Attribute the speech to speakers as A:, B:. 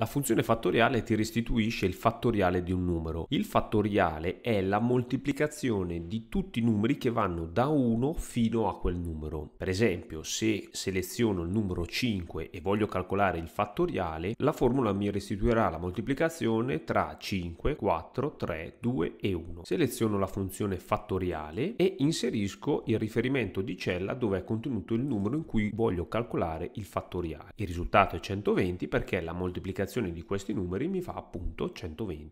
A: La funzione fattoriale ti restituisce il fattoriale di un numero. Il fattoriale è la moltiplicazione di tutti i numeri che vanno da 1 fino a quel numero. Per esempio, se seleziono il numero 5 e voglio calcolare il fattoriale, la formula mi restituirà la moltiplicazione tra 5, 4, 3, 2 e 1. Seleziono la funzione fattoriale e inserisco il riferimento di cella dove è contenuto il numero in cui voglio calcolare il fattoriale. Il risultato è 120 perché la moltiplicazione combinazione di questi numeri mi fa appunto 120.